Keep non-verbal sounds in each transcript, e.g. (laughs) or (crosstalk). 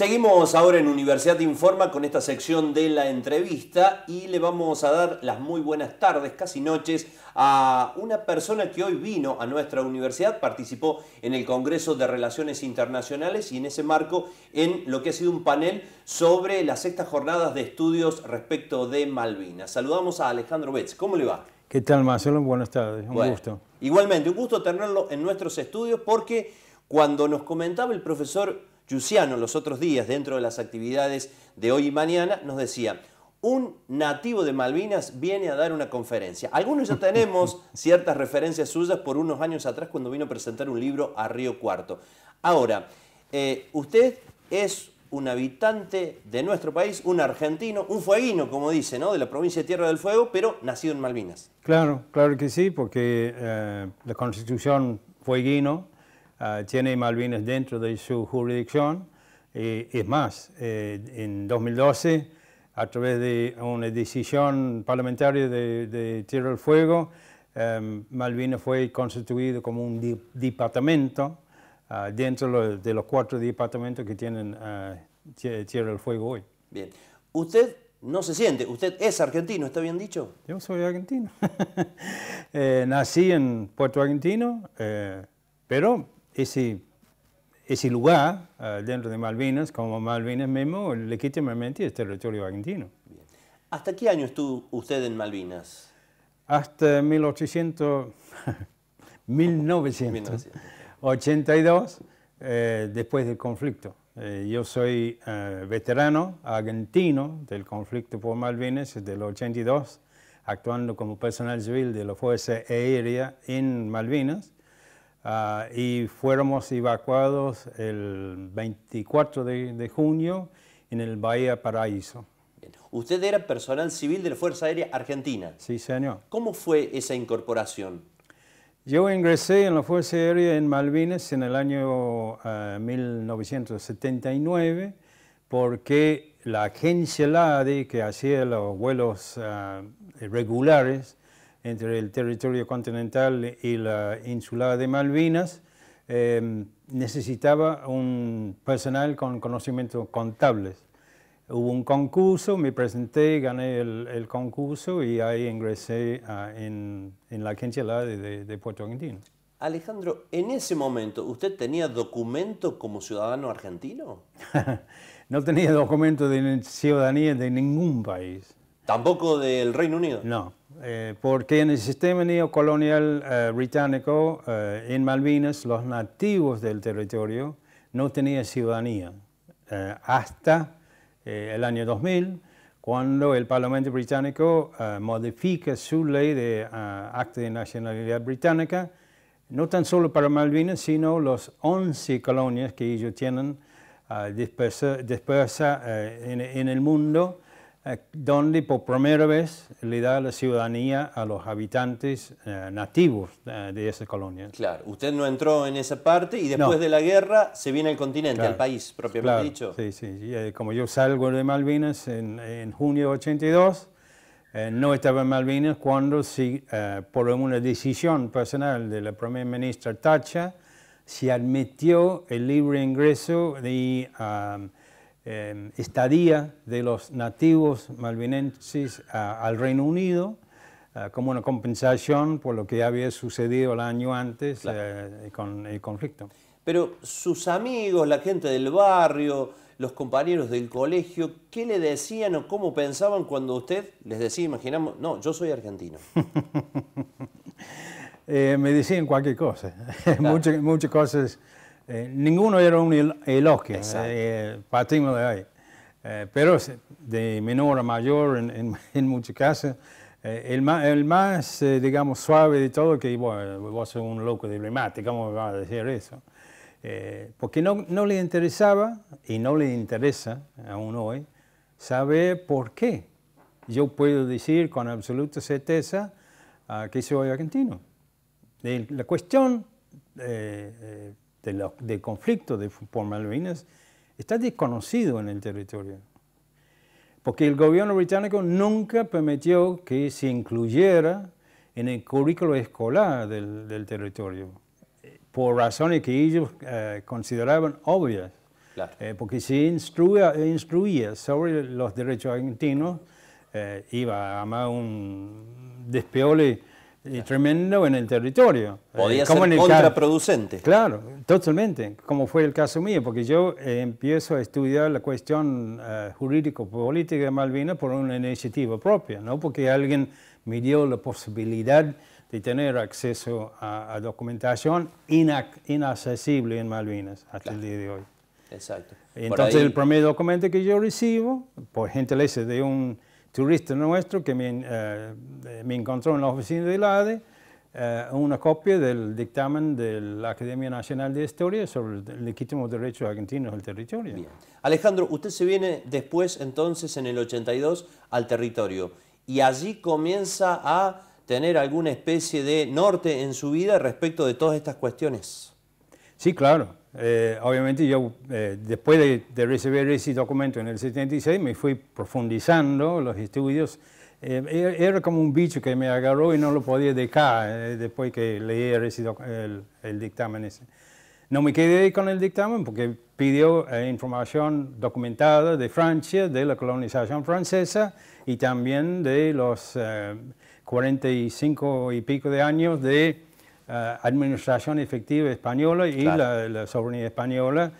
Seguimos ahora en Universidad Informa con esta sección de la entrevista y le vamos a dar las muy buenas tardes, casi noches, a una persona que hoy vino a nuestra universidad, participó en el Congreso de Relaciones Internacionales y en ese marco en lo que ha sido un panel sobre las sextas jornadas de estudios respecto de Malvinas. Saludamos a Alejandro Betz, ¿cómo le va? ¿Qué tal Marcelo? Buenas tardes, un gusto. Igualmente, un gusto tenerlo en nuestros estudios porque cuando nos comentaba el profesor Luciano los otros días, dentro de las actividades de hoy y mañana, nos decía, un nativo de Malvinas viene a dar una conferencia. Algunos ya tenemos (laughs) ciertas referencias suyas por unos años atrás cuando vino a presentar un libro a Río Cuarto. Ahora, eh, usted es un habitante de nuestro país, un argentino, un fueguino, como dice, ¿no? De la provincia de Tierra del Fuego, pero nacido en Malvinas. Claro, claro que sí, porque eh, la constitución fueguino tiene ah, Malvinas dentro de su jurisdicción. y es más, eh, en 2012, a través de una decisión parlamentaria de, Tierra del Fuego, em, Malvinas fue constituido como un departamento ah, dentro de los cuatro departamentos que tienen ah, Tierra del Fuego hoy. Bien. Usted no se siente, usted es argentino, ¿está bien dicho? Yo soy argentino. (laughs) Eh, nací en Puerto Argentino, eh, pero ese, ese lugar ah, dentro de Malvinas, como Malvinas mismo, legítimamente es territorio argentino. ¿Hasta qué año estuvo usted en Malvinas? Hasta 1800, 1982, (laughs) eh, después del conflicto. Eh, yo soy eh, veterano argentino del conflicto por Malvinas desde el 82, actuando como personal civil de la Fuerza Aérea en Malvinas Ah, y fuéramos evacuados el 24 de, junio en el Bahía Paraíso. Usted era personal civil de la Fuerza Aérea Argentina. Sí, señor. ¿Cómo fue esa incorporación? Yo ingresé en la Fuerza Aérea en Malvinas en el año 1979 ah, porque la agencia LADE, que hacía los vuelos ah, regulares, entre el territorio continental y la insular de Malvinas, em, necesitaba un personal con conocimientos contables. Hubo un concurso, me presenté, gané el, concurso y ahí ingresé ah, en, la agencia de, de Puerto Argentino. Alejandro, en ese momento, ¿usted tenía documento como ciudadano argentino? (laughs) no tenía documento de ciudadanía de ningún país. ¿Tampoco del Reino Unido? No, eh, porque en el sistema neocolonial eh, británico, eh, en Malvinas, los nativos del territorio no tenían ciudadanía hasta el año 2000, cuando el Parlamento británico modifica su ley de acta de nacionalidad británica, no tan solo para Malvinas, sino los 11 colonias que ellos tienen dispersas en, en el mundo, donde por primera vez le da la ciudadanía a los habitantes eh, nativos eh, de esa colonia. Claro, usted no entró en esa parte y después de la guerra se viene al continente, al país propiamente claro. dicho. Sí, sí, eh, como yo salgo de Malvinas en, junio de 82, no estaba en Malvinas cuando si, por una decisión personal de la primera ministra Tacha se admitió el libre ingreso de... Ah, eh, estadía de los nativos malvinenses al Reino Unido como una compensación por lo que había sucedido el año antes eh, con el conflicto. Pero sus amigos, la gente del barrio, los compañeros del colegio, ¿qué le decían o cómo pensaban cuando usted les decía, imaginamos, no, yo soy argentino? (laughs) Eh, me decían cualquier cosa, (laughs) muchas, muchas cosas eh, ninguno era un elogio, eh, eh, patrimonio partimos de ahí. pero de menor a mayor, en, en, (laughs) muchos casos, el más, digamos, suave de todo, que bueno, vos sos un loco diplomático, ¿cómo vas a decir eso? porque no, no, le interesaba, y no le interesa aún hoy, saber por qué. Yo puedo decir con absoluta certeza ah, que soy argentino. la cuestión eh, de conflicto de Malvinas está desconocido en el territorio. Porque el gobierno británico nunca permitió que se incluyera en el currículo escolar del, territorio, eh, por razones que ellos eh, consideraban obvias. Eh, porque si instruía, sobre los derechos argentinos, iba a amar un despiole y tremendo en el territorio. Podía eh, ser contraproducente. Claro, totalmente, como fue el caso mío, porque yo eh, empiezo a estudiar la cuestión eh, jurídico-política de Malvinas por una iniciativa propia, ¿no? porque alguien me dio la posibilidad de tener acceso a, a documentación inaccesible en Malvinas hasta el día de hoy. Exacto. Entonces, el primer documento que yo recibo, por gentileza de un turista nuestro que eh, me, encontró en la oficina la ADE eh, una copia del dictamen de la Academia Nacional de Historia sobre el legítimo derecho argentino al territorio. Bien. Alejandro, usted se viene después, entonces, en el 82, al territorio y allí comienza a tener alguna especie de norte en su vida respecto de todas estas cuestiones. Sí, claro. Eh, obviamente yo eh, después de, recibir ese documento en el 76 me fui profundizando los estudios. Eh, era como un bicho que me agarró y no lo podía dejar después que leí el, el, dictamen ese. No me quedé con el dictamen porque pidió información documentada de Francia, de la colonización francesa y también de los 45 y pico de años de eh, administración efectiva española y la, soberanía española,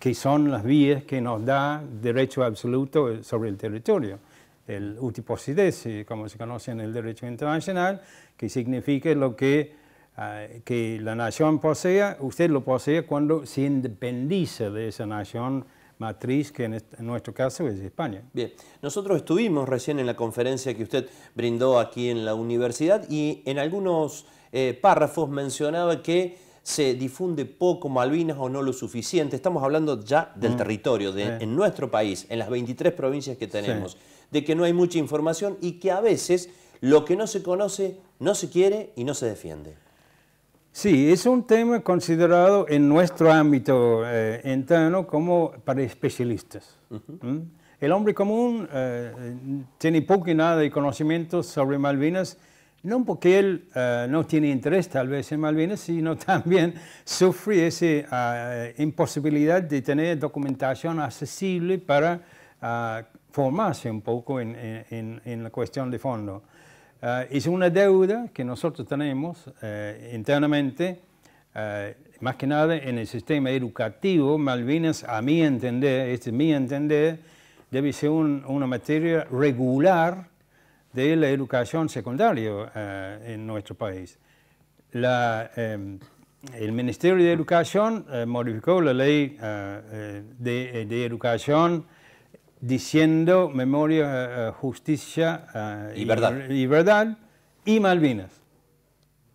que son las vías que nos da derecho absoluto sobre el territorio. El utiposides, como se conoce en el derecho internacional, que significa lo que, eh, que la nación posea, usted lo posee cuando se independiza de esa nación matriz, que en, nuestro caso es España. Bien, nosotros estuvimos recién en la conferencia que usted brindó aquí en la universidad y en algunos eh, párrafos mencionaba que se difunde poco Malvinas o no lo suficiente. Estamos hablando ya del mm. territorio, en nuestro país, en las 23 provincias que tenemos, de que no hay mucha información y que a veces lo que no se conoce no se quiere y no se defiende. Sí, es un tema considerado en nuestro ámbito eh, interno como para especialistas. ¿Mm? El hombre común eh, tiene poco y nada de conocimiento sobre Malvinas no porque él eh, no tiene interés tal vez en Malvinas, sino (laughs) también sufre esa eh, imposibilidad de tener documentación accesible para eh, formarse un poco en, la cuestión de fondo. es una deuda que nosotros tenemos internamente, más que nada en el sistema educativo. Malvinas, a mi entender, este es mi entender, debe ser una materia regular de la educación secundaria eh, en nuestro país. Eh, el Ministerio de Educación eh, modificó la ley de, educación diciendo memoria, justicia y, verdad. y, Malvinas.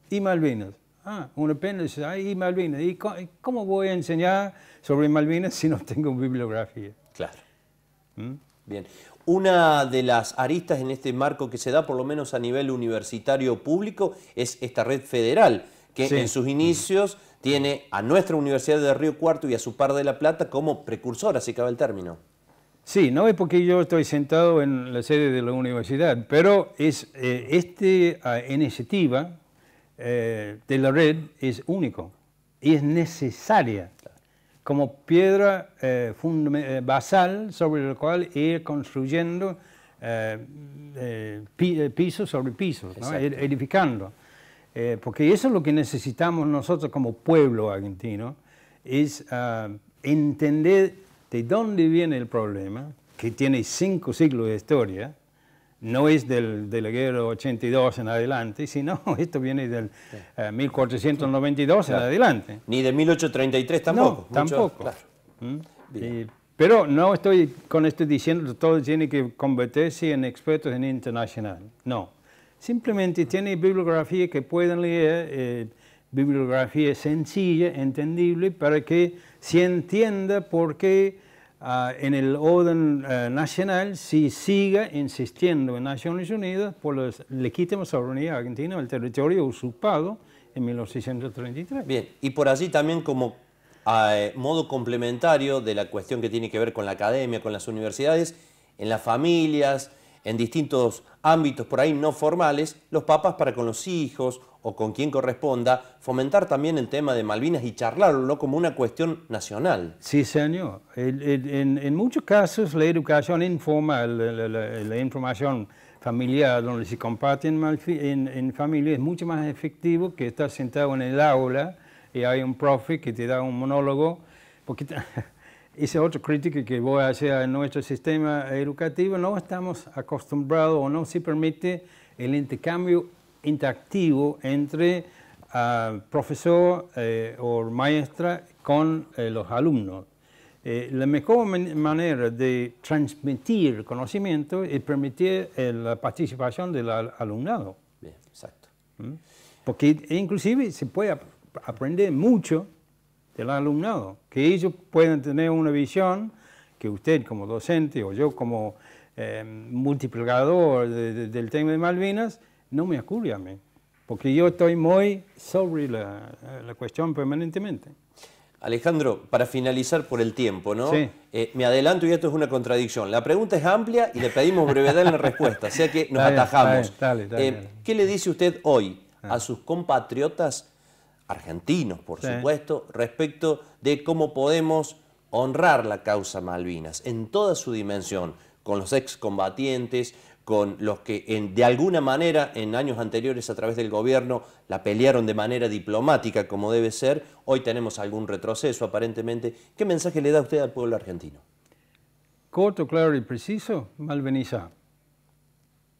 Y Malvinas. Ah, uno piensa, y Malvinas. ¿Y cómo voy a enseñar sobre Malvinas si no tengo bibliografía? Claro. ¿Mm? Bien. Una de las aristas en este marco que se da, por lo menos a nivel universitario público, es esta red federal, que en sus inicios tiene a nuestra Universidad de Río Cuarto y a su par de La Plata como precursora, si cabe el término. Sí, no es porque yo estoy sentado en la sede de la universidad, pero es eh, esta ah, iniciativa eh, de la red es único y es necesaria como piedra eh, eh, basal sobre la cual ir construyendo eh, piso sobre piso, e-, edificando. porque eso es lo que necesitamos nosotros como pueblo argentino, es ah, entender de dónde viene el problema, que tiene cinco siglos de historia, no es del, del 82 en adelante, sino (laughs) esto viene del 1492 eh, en adelante. Ni de 1833 tampoco. No, tampoco. ¿Mm? pero no estoy con esto diciendo que todo tiene que convertirse en expertos en internacional. No. Simplemente tiene bibliografía que pueden leer, eh, bibliografía sencilla, entendible, para que se entienda por qué Ah, en el orden eh, nacional si siga insistiendo en Naciones Unidas por la legítima soberanía argentina el territorio usurpado en 1633 Bien, y por allí también como ah, eh, modo complementario de la cuestión que tiene que ver con la academia, con las universidades, en las familias, en distintos ámbitos por ahí no formales, los papás para con los hijos o con quien corresponda, fomentar también el tema de Malvinas y charlarlo como una cuestión nacional. Sí, señor. En, muchos casos la educación informal, la, información familiar donde se comparten en, en, familia es mucho más efectivo que estar sentado en el aula y hay un profe que te da un monólogo, porque (laughs) Esa es otra crítica que voy a hacer en nuestro sistema educativo. No estamos acostumbrados o no se permite el intercambio interactivo entre ah, profesor eh, o maestra con eh, los alumnos. Eh, la mejor manera de transmitir conocimiento es permitir la participación del alumnado. exacto. ¿Mm? Porque inclusive se puede aprender mucho del alumnado, que ellos puedan tener una visión que usted como docente o yo como eh, multiplicador del tema de Malvinas, no me ocurre a mí, porque yo estoy muy sobre la, cuestión permanentemente. Alejandro, para finalizar por el tiempo, ¿no? Eh, me adelanto y esto es una contradicción. La pregunta es amplia y le pedimos brevedad en la respuesta, o sea que nos atajamos. Eh, ¿Qué le dice usted hoy a ah. sus compatriotas argentinos, por supuesto, respecto de cómo podemos honrar la causa Malvinas en toda su dimensión, con los excombatientes, con los que de alguna manera en años anteriores a través del gobierno la pelearon de manera diplomática como debe ser, hoy tenemos algún retroceso aparentemente. ¿Qué mensaje le da usted al pueblo argentino? Corto, claro y preciso, malvinizar.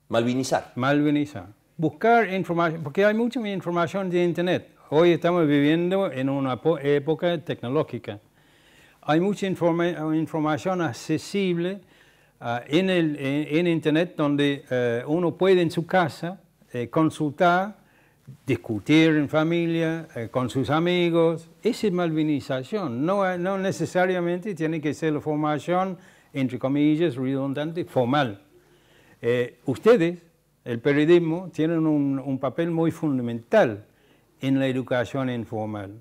Malvinizar. Malvinizar. Buscar información, porque hay mucha información de Internet Hoy estamos viviendo en una época tecnológica. Hay mucha información accesible ah, en, Internet donde eh, uno puede en su casa eh, consultar, discutir en familia, eh, con sus amigos. Esa es malvinización. No, necesariamente tiene que ser la formación, entre comillas, redundante, formal. ustedes, el periodismo, tienen un papel muy fundamental en la educación informal.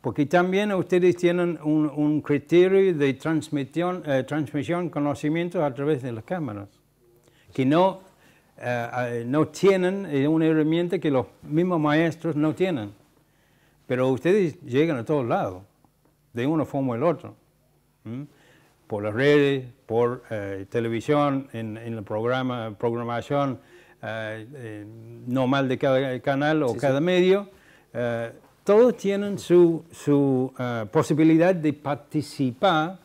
Porque también ustedes tienen un, criterio de eh, transmisión, de transmisión conocimientos a través de las cámaras, que no, eh, eh, no tienen una herramienta que los mismos maestros no tienen. Pero ustedes llegan a todos lados, de uno forma u otro, otra. Por las redes, por televisión, en, la el programa, programación normal de cada canal o cada medio eh, todos tienen su, su eh, posibilidad de participar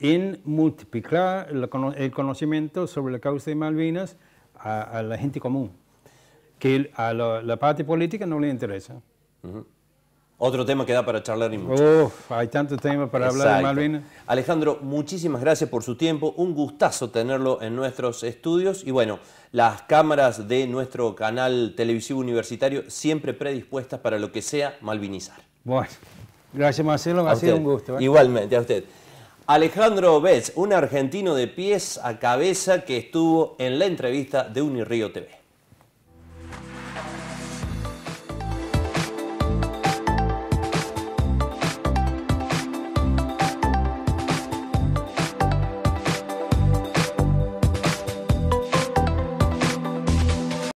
en multiplicar el, conocimiento sobre la causa de Malvinas a, la gente común, que a la, parte política no le interesa. Otro tema que da para charlar y mucho. Uf, hay tanto tema para hablar de Malvinas. Alejandro, muchísimas gracias por su tiempo. Un gustazo tenerlo en nuestros estudios. Y bueno, las cámaras de nuestro canal televisivo universitario siempre predispuestas para lo que sea malvinizar. Bueno, gracias Marcelo, ha sido un gusto. ¿eh? Igualmente, a usted. Alejandro Vez, un argentino de pies a cabeza que estuvo en la entrevista de Unirío TV.